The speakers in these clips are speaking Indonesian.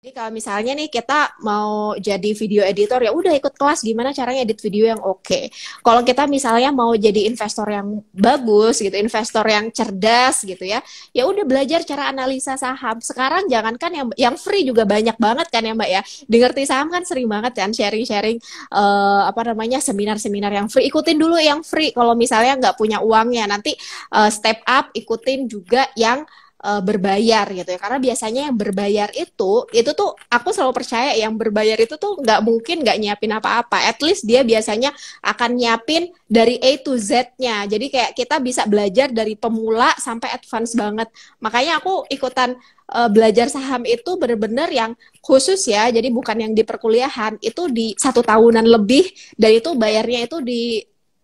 Jadi kalau misalnya nih kita mau jadi video editor ya udah ikut kelas gimana caranya edit video yang oke. Okay. Kalau kita misalnya mau jadi investor yang bagus gitu, investor yang cerdas gitu ya, ya udah belajar cara analisa saham. Sekarang jangankan yang yang free juga banyak banget kan ya Mbak ya. Dengerti saham kan sering banget kan sharing-sharing uh, apa namanya seminar-seminar yang free. Ikutin dulu yang free kalau misalnya nggak punya uangnya. Nanti uh, step up ikutin juga yang uh, berbayar gitu ya karena biasanya yang berbayar itu itu tuh aku selalu percaya yang berbayar itu tuh nggak mungkin nggak nyiapin apa-apa at least dia biasanya akan nyiapin dari A to Z-nya jadi kayak kita bisa belajar dari pemula sampai advance banget makanya aku ikutan eh, belajar saham itu benar-benar yang khusus ya jadi bukan yang di perkuliahan itu di satu tahunan lebih dan itu bayarnya itu di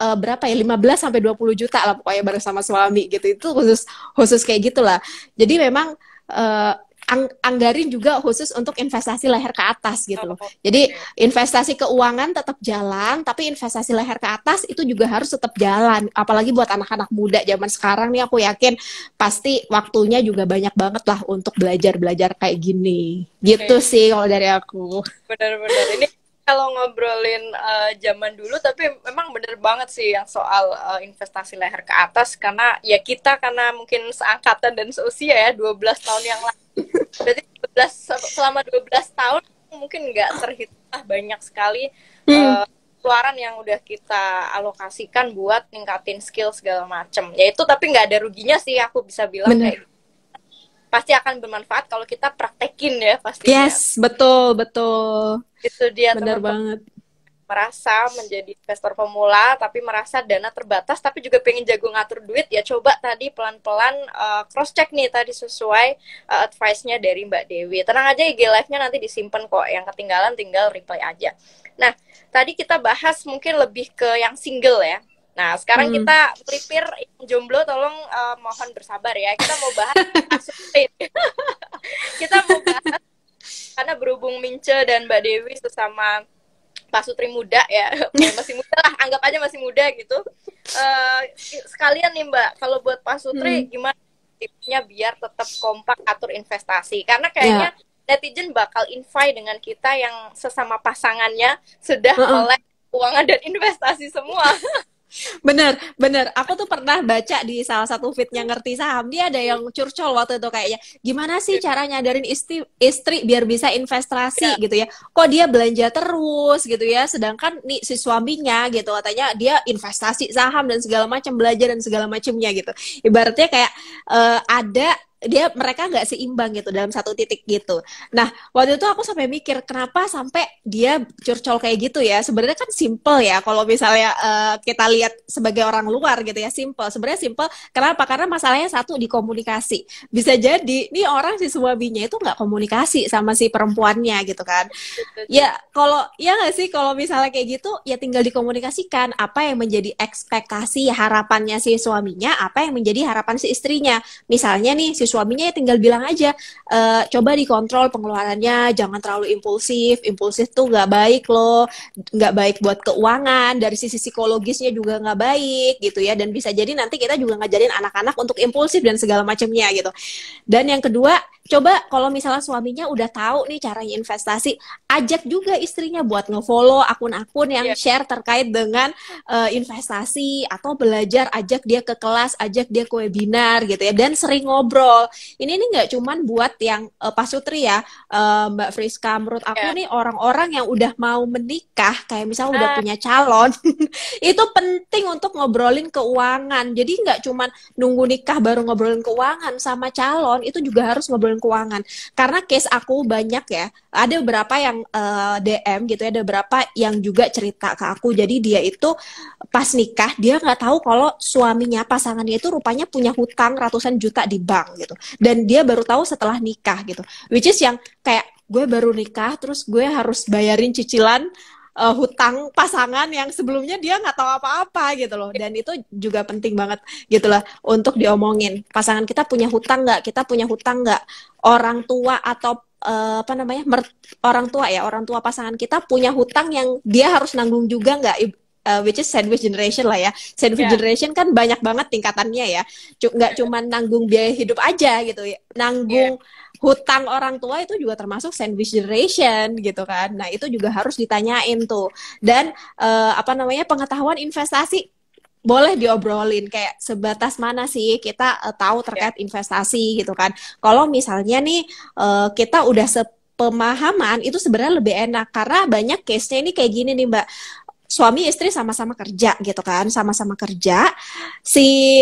uh, berapa ya 15 sampai 20 juta lah pokoknya bareng sama suami gitu. Itu khusus khusus kayak gitulah. Jadi memang uh, ang anggarin juga khusus untuk investasi leher ke atas gitu loh. Oh, Jadi investasi keuangan tetap jalan, tapi investasi leher ke atas itu juga harus tetap jalan. Apalagi buat anak-anak muda zaman sekarang nih aku yakin pasti waktunya juga banyak banget lah untuk belajar-belajar kayak gini. Gitu okay. sih kalau dari aku. Benar-benar ini kalau ngobrolin uh, zaman dulu tapi memang bener banget sih yang soal uh, investasi leher ke atas karena ya kita karena mungkin seangkatan dan seusia ya 12 tahun yang lalu berarti 12, selama 12 tahun mungkin nggak terhitung banyak sekali hmm. uh, keluaran yang udah kita alokasikan buat ningkatin skill segala macem ya itu tapi nggak ada ruginya sih aku bisa bilang kayak gitu pasti akan bermanfaat kalau kita praktekin ya pasti. Yes, betul, betul. Itu dia Benar banget. Merasa menjadi investor pemula tapi merasa dana terbatas tapi juga pengen jago ngatur duit ya coba tadi pelan-pelan uh, eh, cross check nih tadi sesuai uh, advice-nya dari Mbak Dewi. Tenang aja IG live-nya nanti disimpan kok. Yang ketinggalan tinggal reply aja. Nah, tadi kita bahas mungkin lebih ke yang single ya Nah, sekarang hmm. kita melipir jomblo tolong uh, mohon bersabar ya. Kita mau bahas kita mau bahas karena berhubung Mince dan Mbak Dewi sesama Pak Sutri muda ya, ya masih muda lah, anggap aja masih muda gitu. Uh, sekalian nih Mbak, kalau buat Pak Sutri hmm. gimana tipsnya biar tetap kompak atur investasi? Karena kayaknya yeah. netizen bakal invite dengan kita yang sesama pasangannya sudah uh -uh. oleh keuangan dan investasi semua bener bener aku tuh pernah baca di salah satu fitnya ngerti saham dia ada yang curcol waktu itu kayaknya gimana sih iya. cara nyadarin istri istri biar bisa investasi ya. gitu ya kok dia belanja terus gitu ya sedangkan nih si suaminya gitu katanya dia investasi saham dan segala macam belajar dan segala macamnya gitu ibaratnya kayak uh, ada dia mereka nggak seimbang gitu dalam satu titik gitu. Nah waktu itu aku sampai mikir kenapa sampai dia curcol kayak gitu ya. Sebenarnya kan simple ya kalau misalnya uh, kita lihat sebagai orang luar gitu ya simple. Sebenarnya simple. Kenapa? Karena masalahnya satu di komunikasi. Bisa jadi nih orang si suaminya itu nggak komunikasi sama si perempuannya gitu kan. Ya kalau ya nggak sih kalau misalnya kayak gitu ya tinggal dikomunikasikan apa yang menjadi ekspektasi harapannya si suaminya, apa yang menjadi harapan si istrinya. Misalnya nih si suaminya ya tinggal bilang aja e, coba dikontrol pengeluarannya jangan terlalu impulsif impulsif tuh nggak baik loh nggak baik buat keuangan dari sisi psikologisnya juga nggak baik gitu ya dan bisa jadi nanti kita juga ngajarin anak-anak untuk impulsif dan segala macamnya gitu dan yang kedua coba kalau misalnya suaminya udah tahu nih caranya investasi ajak juga istrinya buat ngefollow akun-akun yang yeah. share terkait dengan uh, investasi atau belajar ajak dia ke kelas ajak dia ke webinar gitu ya dan sering ngobrol call. Ini nih nggak cuman buat yang uh, Sutri ya, uh, Mbak Friska. Menurut aku yeah. nih orang-orang yang udah mau menikah, kayak misalnya udah nah. punya calon, itu penting untuk ngobrolin keuangan. Jadi nggak cuman nunggu nikah baru ngobrolin keuangan sama calon, itu juga harus ngobrolin keuangan. Karena case aku banyak ya, ada beberapa yang uh, eh, DM gitu ya, ada beberapa yang juga cerita ke aku. Jadi dia itu pas nikah dia nggak tahu kalau suaminya pasangannya itu rupanya punya hutang ratusan juta di bank gitu gitu dan dia baru tahu setelah nikah gitu which is yang kayak gue baru nikah terus gue harus bayarin cicilan uh, hutang pasangan yang sebelumnya dia nggak tahu apa-apa gitu loh dan itu juga penting banget gitu loh untuk diomongin pasangan kita punya hutang nggak kita punya hutang nggak orang tua atau uh, apa namanya orang tua ya orang tua pasangan kita punya hutang yang dia harus nanggung juga nggak uh, which is sandwich generation lah ya. Sandwich yeah. generation kan banyak banget tingkatannya ya. C- nggak ya. cuma nanggung biaya hidup aja gitu, ya. nanggung yeah. hutang orang tua itu juga termasuk sandwich generation gitu kan. Nah itu juga harus ditanyain tuh. Dan uh, apa namanya pengetahuan investasi boleh diobrolin kayak sebatas mana sih kita uh, tahu terkait yeah. investasi gitu kan. Kalau misalnya nih uh, kita udah se pemahaman itu sebenarnya lebih enak karena banyak case-nya ini kayak gini nih Mbak suami istri sama-sama kerja gitu kan, sama-sama kerja. Si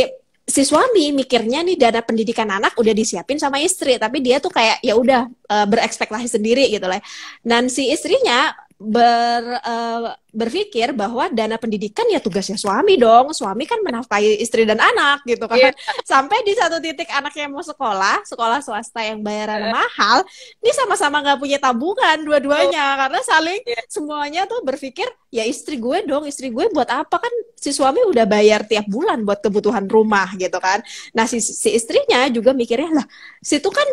si suami mikirnya nih dana pendidikan anak udah disiapin sama istri, tapi dia tuh kayak ya udah eh, berekspektasi sendiri gitu lah. Dan si istrinya ber uh, berpikir bahwa dana pendidikan ya tugasnya suami dong. Suami kan menafkahi istri dan anak gitu kan. Yeah. Sampai di satu titik anaknya mau sekolah, sekolah swasta yang bayaran iya. mahal, ini sama-sama nggak punya tabungan dua-duanya oh. karena saling yeah. semuanya tuh berpikir ya istri gue dong, istri gue buat apa kan si suami udah bayar tiap bulan buat kebutuhan rumah gitu kan. Nah si si istrinya juga mikirnya lah, situ kan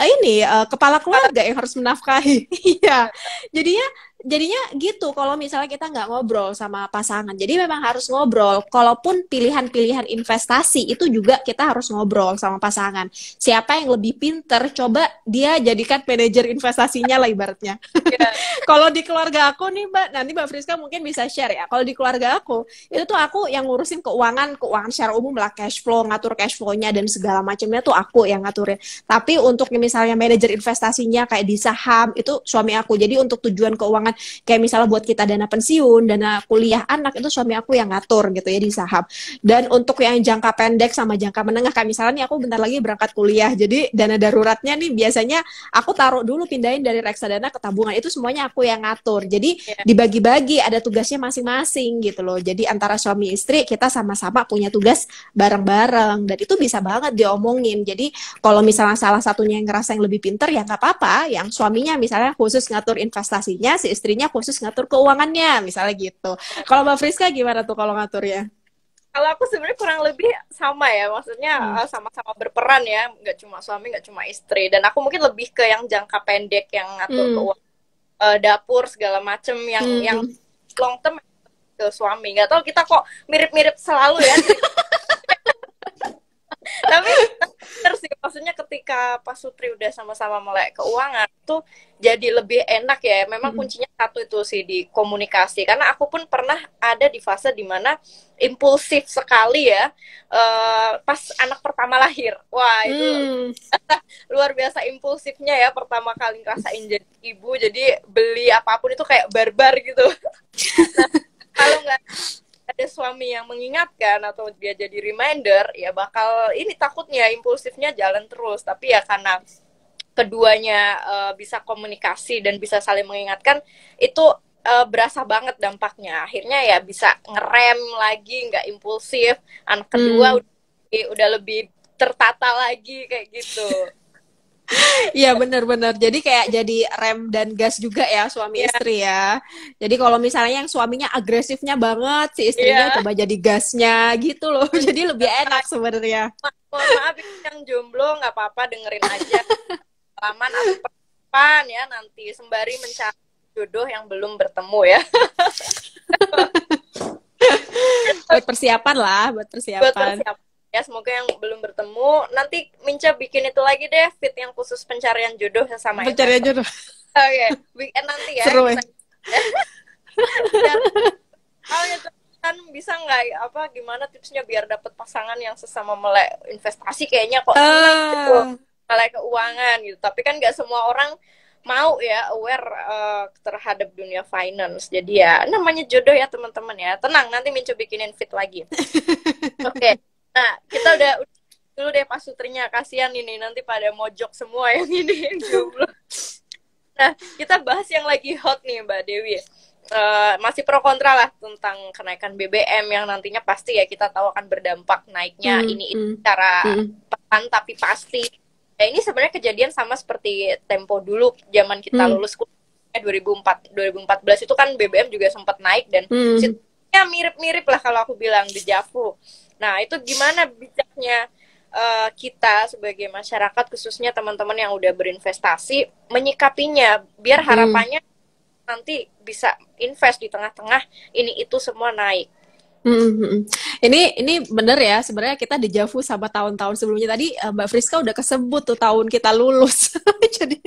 eh, ini uh, kepala keluarga yang harus menafkahi. Iya. Jadinya jadinya gitu kalau misalnya kita nggak ngobrol sama pasangan jadi memang harus ngobrol kalaupun pilihan-pilihan investasi itu juga kita harus ngobrol sama pasangan siapa yang lebih pinter coba dia jadikan manajer investasinya lah ibaratnya yeah. kalau di keluarga aku nih mbak nanti mbak Friska mungkin bisa share ya kalau di keluarga aku itu tuh aku yang ngurusin keuangan keuangan secara umum lah cash flow ngatur cash flownya dan segala macamnya tuh aku yang ngaturin tapi untuk misalnya manajer investasinya kayak di saham itu suami aku jadi untuk tujuan keuangan kayak misalnya buat kita dana pensiun, dana kuliah anak itu suami aku yang ngatur gitu ya di saham. Dan untuk yang jangka pendek sama jangka menengah kayak misalnya nih aku bentar lagi berangkat kuliah. Jadi dana daruratnya nih biasanya aku taruh dulu pindahin dari reksadana ke tabungan. Itu semuanya aku yang ngatur. Jadi yeah. dibagi-bagi ada tugasnya masing-masing gitu loh. Jadi antara suami istri kita sama-sama punya tugas bareng-bareng dan itu bisa banget diomongin. Jadi kalau misalnya salah satunya yang ngerasa yang lebih pinter ya nggak apa-apa, yang suaminya misalnya khusus ngatur investasinya, si istri istrinya khusus ngatur keuangannya misalnya gitu kalau mbak Friska gimana tuh kalau ngaturnya kalau aku sebenarnya kurang lebih sama ya maksudnya hmm. Eh, sama-sama hmm. berperan ya nggak cuma suami nggak cuma istri dan aku mungkin lebih ke yang jangka pendek yang ngatur hmm. keuangan eh, dapur segala macem yang hmm. yang long term ke suami nggak tau kita kok mirip-mirip selalu ya tapi bener sih maksudnya ketika Pak Sutri udah sama-sama melek keuangan tuh jadi lebih enak ya memang -hmm. kuncinya satu itu sih di komunikasi karena aku pun pernah ada di fase dimana impulsif sekali ya uh, pas anak pertama lahir wah itu hmm. luar biasa impulsifnya ya pertama kali ngerasain jadi ibu jadi beli apapun itu kayak barbar gitu kalau nggak ada suami yang mengingatkan atau dia jadi reminder ya bakal ini takutnya impulsifnya jalan terus tapi ya karena keduanya uh, bisa komunikasi dan bisa saling mengingatkan itu uh, berasa banget dampaknya akhirnya ya bisa ngerem lagi nggak impulsif anak kedua hmm. udah, udah lebih tertata lagi kayak gitu Iya benar-benar. Jadi kayak jadi rem dan gas juga ya suami yeah. istri ya. Jadi kalau misalnya yang suaminya agresifnya banget, si istrinya yeah. coba jadi gasnya gitu loh. Jadi lebih iya. enak sebenarnya. maaf yang jomblo nggak apa-apa dengerin aja. Laman atau ya nanti sembari mencari jodoh yang belum bertemu ya. buat persiapan lah, buat persiapan. Buat persiapan ya semoga yang belum bertemu nanti Minca bikin itu lagi deh fit yang khusus pencarian jodoh sama pencarian itu. jodoh oke okay. weekend nanti ya seru ya oh ya kan bisa nggak apa gimana tipsnya biar dapat pasangan yang sesama melek investasi kayaknya kok uh. melek keuangan gitu tapi kan nggak semua orang mau ya aware uh, terhadap dunia finance. Jadi ya namanya jodoh ya teman-teman ya. Tenang nanti Mincu bikinin fit lagi. Oke. Okay. Nah, kita udah dulu deh Pak Sutrinya kasihan ini nanti pada mojok semua yang ini Nah, kita bahas yang lagi hot nih Mbak Dewi. Uh, masih pro kontra lah tentang kenaikan BBM yang nantinya pasti ya kita tahu akan berdampak naiknya mm, ini cara hmm. secara mm. pekan tapi pasti. Nah, ini sebenarnya kejadian sama seperti tempo dulu zaman kita hmm. lulus kuliah 2004 2014 itu kan BBM juga sempat naik dan hmm. ya mirip-mirip lah kalau aku bilang di Javu. Nah, itu gimana bijaknya uh, kita sebagai masyarakat khususnya teman-teman yang udah berinvestasi menyikapinya biar hmm. harapannya hmm. nanti bisa invest di tengah-tengah ini itu semua naik. Ini ini bener ya sebenarnya kita dejavu sama tahun-tahun sebelumnya tadi eh, Mbak Friska udah kesebut tuh tahun kita lulus jadi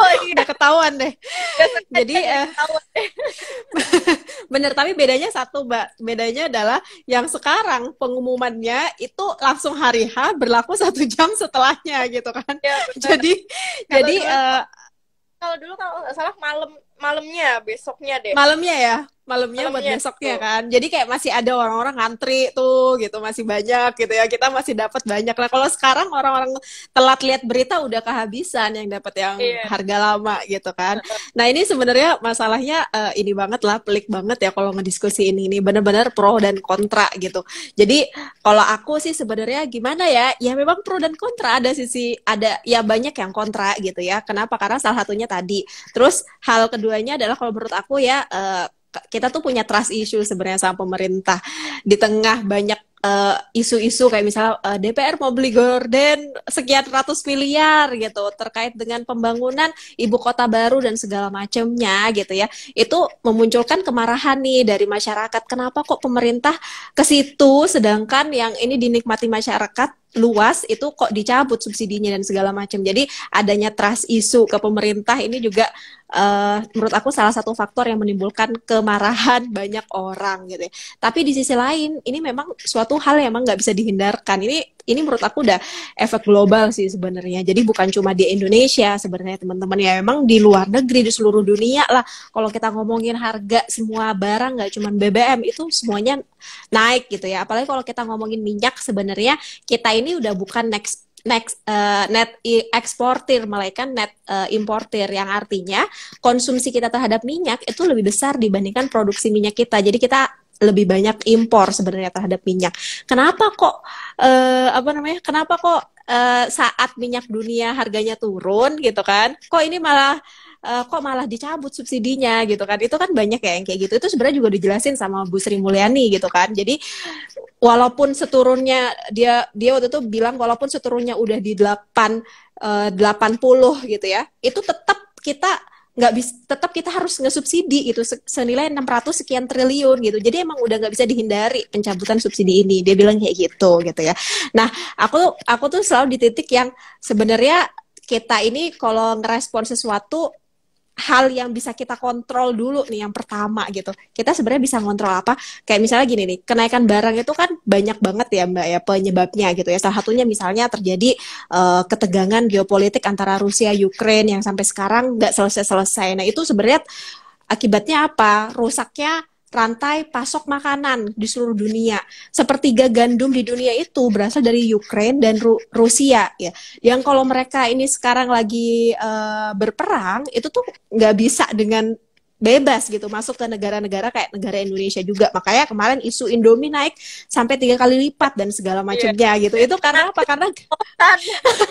oh, iya. udah ketahuan deh jadi uh, bener tapi bedanya satu Mbak bedanya adalah yang sekarang pengumumannya itu langsung hari H berlaku satu jam setelahnya gitu kan ya, jadi kalau jadi dulu, uh, kalau dulu kalau salah malam malamnya besoknya deh malamnya ya malamnya, buat besoknya kan. Jadi kayak masih ada orang-orang ngantri tuh gitu, masih banyak gitu ya. Kita masih dapat banyak. lah kalau sekarang orang-orang telat lihat berita udah kehabisan yang dapat yang iya. harga lama gitu kan. Nah, ini sebenarnya masalahnya uh, ini banget lah, pelik banget ya kalau ngediskusi ini. Ini benar-benar pro dan kontra gitu. Jadi, kalau aku sih sebenarnya gimana ya? Ya memang pro dan kontra ada sisi ada ya banyak yang kontra gitu ya. Kenapa? Karena salah satunya tadi. Terus hal keduanya adalah kalau menurut aku ya uh, kita tuh punya trust issue sebenarnya sama pemerintah di tengah banyak eh, isu-isu uh, kayak misalnya uh, eh, DPR mau beli gorden sekian ratus miliar gitu terkait dengan pembangunan ibu kota baru dan segala macamnya gitu ya itu memunculkan kemarahan nih dari masyarakat kenapa kok pemerintah ke situ sedangkan yang ini dinikmati masyarakat luas itu kok dicabut subsidinya dan segala macam. Jadi adanya trust isu ke pemerintah ini juga uh, menurut aku salah satu faktor yang menimbulkan kemarahan banyak orang gitu. Ya. Tapi di sisi lain ini memang suatu hal yang emang nggak bisa dihindarkan. Ini ini menurut aku udah efek global sih sebenarnya. Jadi bukan cuma di Indonesia sebenarnya teman-teman ya memang di luar negeri di seluruh dunia lah. Kalau kita ngomongin harga semua barang nggak cuma BBM itu semuanya naik gitu ya. Apalagi kalau kita ngomongin minyak sebenarnya kita ini udah bukan next next uh, net eksportir melainkan net uh, importir yang artinya konsumsi kita terhadap minyak itu lebih besar dibandingkan produksi minyak kita. Jadi kita lebih banyak impor sebenarnya terhadap minyak. Kenapa kok uh, apa namanya? Kenapa kok uh, saat minyak dunia harganya turun gitu kan? Kok ini malah uh, kok malah dicabut subsidinya gitu kan itu kan banyak ya yang kayak gitu itu sebenarnya juga dijelasin sama Bu Sri Mulyani gitu kan jadi walaupun seturunnya dia dia waktu itu bilang walaupun seturunnya udah di delapan eh, delapan puluh gitu ya itu tetap kita nggak bisa tetap kita harus ngesubsidi itu senilai 600 sekian triliun gitu jadi emang udah nggak bisa dihindari pencabutan subsidi ini dia bilang kayak gitu gitu ya nah aku aku tuh selalu di titik yang sebenarnya kita ini kalau ngerespon sesuatu hal yang bisa kita kontrol dulu nih yang pertama gitu. Kita sebenarnya bisa kontrol apa? Kayak misalnya gini nih, kenaikan barang itu kan banyak banget ya Mbak ya penyebabnya gitu ya. Salah satunya misalnya terjadi uh, ketegangan geopolitik antara Rusia Ukraine yang sampai sekarang nggak selesai-selesai. Nah, itu sebenarnya akibatnya apa? Rusaknya rantai pasok makanan di seluruh dunia. Sepertiga gandum di dunia itu berasal dari Ukraine dan Ru Rusia ya. Yang kalau mereka ini sekarang lagi uh, berperang itu tuh nggak bisa dengan bebas gitu masuk ke negara-negara kayak negara Indonesia juga makanya kemarin isu Indomie naik sampai tiga kali lipat dan segala iya. macamnya yeah. gitu itu karena apa karena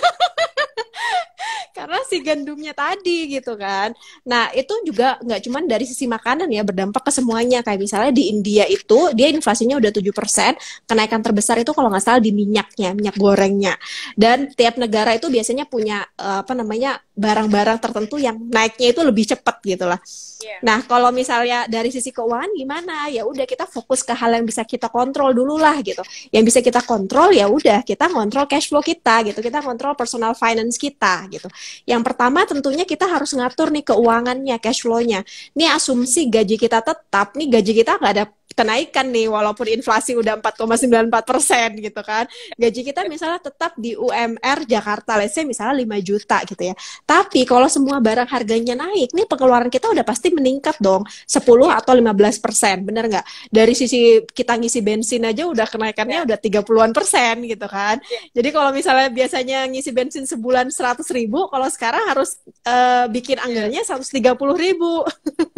karena si gandumnya tadi gitu kan. Nah itu juga nggak cuman dari sisi makanan ya berdampak ke semuanya. Kayak misalnya di India itu dia inflasinya udah 7%, kenaikan terbesar itu kalau nggak salah di minyaknya, minyak gorengnya. Dan tiap negara itu biasanya punya eh, apa namanya barang-barang tertentu yang naiknya itu lebih cepat gitu lah. Yeah. Nah kalau misalnya dari sisi keuangan gimana? Ya udah kita fokus ke hal yang bisa kita kontrol dulu lah gitu. Yang bisa kita kontrol ya udah kita kontrol cash flow kita gitu, kita kontrol personal finance kita gitu. Yang pertama tentunya kita harus ngatur nih keuangannya, cash flow-nya. Ini asumsi gaji kita tetap, nih gaji kita nggak ada kenaikan nih walaupun inflasi udah 4,94 persen gitu kan gaji kita misalnya tetap di UMR Jakarta let's say misalnya 5 juta gitu ya tapi kalau semua barang harganya naik nih pengeluaran kita udah pasti meningkat dong 10 iya. atau 15 persen bener nggak dari sisi kita ngisi bensin aja udah kenaikannya iya. udah 30-an persen gitu kan iya. jadi kalau misalnya biasanya ngisi bensin sebulan 100 ribu kalau sekarang harus uh, bikin anggarannya 130 ribu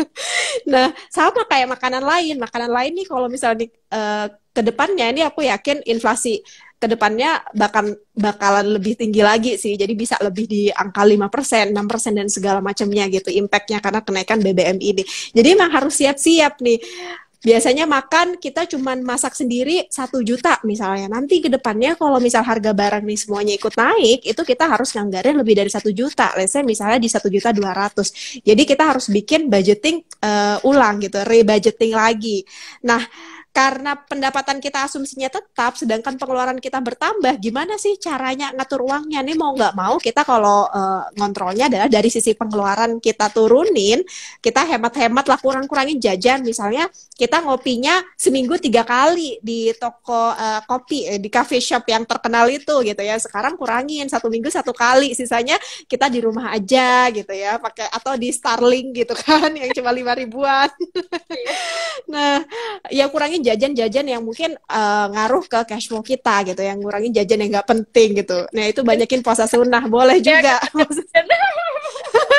nah sama kayak makanan lain makanan lain ini kalau misalnya di, uh, ke depannya ini aku yakin inflasi ke depannya bakal bakalan lebih tinggi lagi sih. Jadi bisa lebih di angka 5%, 6% dan segala macamnya gitu impactnya karena kenaikan BBM ini. Jadi emang harus siap-siap nih biasanya makan kita cuman masak sendiri satu juta misalnya nanti ke depannya kalau misal harga barang nih semuanya ikut naik itu kita harus nganggarin lebih dari satu juta lesnya misalnya di satu juta dua ratus jadi kita harus bikin budgeting uh, ulang gitu rebudgeting lagi nah karena pendapatan kita asumsinya tetap, sedangkan pengeluaran kita bertambah, gimana sih caranya ngatur uangnya? Ini mau nggak mau kita kalau uh, ngontrolnya adalah dari sisi pengeluaran kita turunin, kita hemat-hemat lah kurang-kurangin jajan. Misalnya kita ngopinya seminggu tiga kali di toko uh, kopi, eh, di cafe shop yang terkenal itu gitu ya. Sekarang kurangin satu minggu satu kali, sisanya kita di rumah aja gitu ya, pakai atau di Starling gitu kan, yang cuma lima ribuan. Iya. nah, ya kurangin ngurangin jajan-jajan yang mungkin uh, ngaruh ke cash flow kita gitu, yang ngurangin jajan yang nggak penting gitu. Nah itu banyakin puasa sunnah boleh iya, juga. Kan?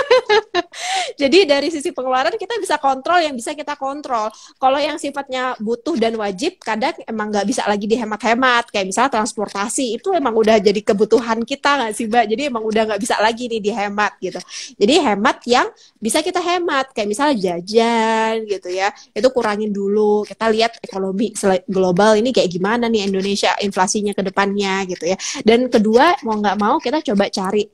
Jadi dari sisi pengeluaran kita bisa kontrol yang bisa kita kontrol. Kalau yang sifatnya butuh dan wajib kadang emang nggak bisa lagi dihemat-hemat. Kayak misalnya transportasi itu emang udah jadi kebutuhan kita nggak sih mbak? Jadi emang udah nggak bisa lagi nih dihemat gitu. Jadi hemat yang bisa kita hemat kayak misalnya jajan gitu ya. Itu kurangin dulu. Kita lihat ekonomi global ini kayak gimana nih Indonesia inflasinya ke depannya gitu ya. Dan kedua mau nggak mau kita coba cari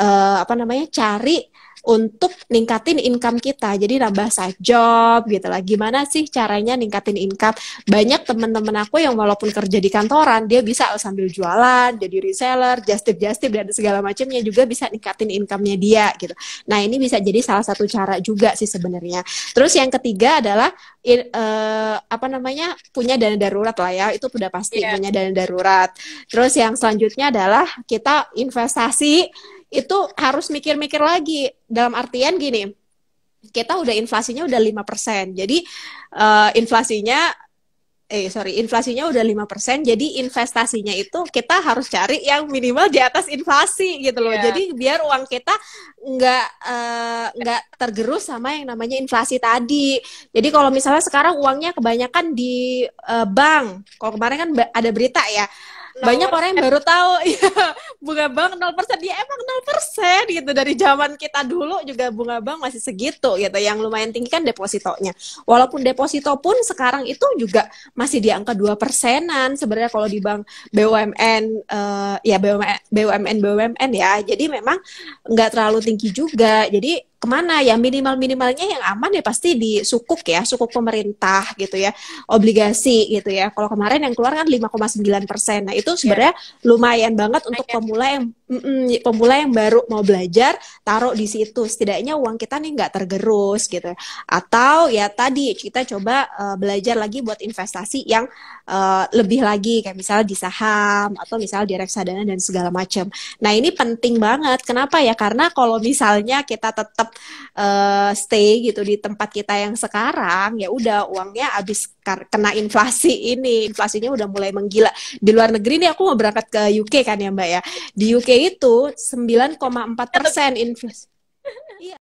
uh, apa namanya cari untuk ningkatin income kita. Jadi nambah side job gitu lah. Gimana sih caranya ningkatin income? Banyak teman-teman aku yang walaupun kerja di kantoran, dia bisa sambil jualan, jadi reseller, just tip, dan segala macamnya juga bisa ningkatin income-nya dia gitu. Nah, ini bisa jadi salah satu cara juga sih sebenarnya. Terus yang ketiga adalah in, uh, apa namanya? punya dana darurat lah ya. Itu sudah pasti yeah. punya dana darurat. Terus yang selanjutnya adalah kita investasi itu harus mikir-mikir lagi dalam artian gini kita udah inflasinya udah lima persen Jadi uh, inflasinya eh sorry inflasinya udah lima persen jadi investasinya itu kita harus cari yang minimal di atas inflasi gitu loh. Yeah. Jadi biar uang kita nggak uh, tergerus sama yang namanya inflasi tadi. Jadi kalau misalnya sekarang uangnya kebanyakan di uh, bank. Kalau kemarin kan ada berita ya Nah, banyak orang yang baru tahu ya bunga bank 0% dia emang 0% gitu dari zaman kita dulu juga bunga bank masih segitu gitu yang lumayan tinggi kan depositonya walaupun deposito pun sekarang itu juga masih di angka dua persenan sebenarnya kalau di bank BUMN uh, eh, ya BUMN BUMN BUMN ya jadi memang nggak terlalu tinggi juga jadi kemana ya minimal minimalnya yang aman ya pasti di sukuk ya sukuk pemerintah gitu ya obligasi gitu ya kalau kemarin yang keluar kan 5,9 persen nah itu iya. sebenarnya yeah. lumayan banget untuk pemula yang Mm-mm, pemula yang baru mau belajar taruh di situ setidaknya uang kita nih nggak tergerus gitu atau ya tadi kita coba uh, belajar lagi buat investasi yang uh, lebih lagi kayak misalnya di saham atau misalnya di reksadana dan segala macam nah ini penting banget kenapa ya karena kalau misalnya kita tetap uh, eh, stay gitu di tempat kita yang sekarang ya udah uangnya habis kena inflasi ini inflasinya udah mulai menggila di luar negeri nih aku mau berangkat ke UK kan ya mbak ya di UK yaitu 9,4 persen inflasi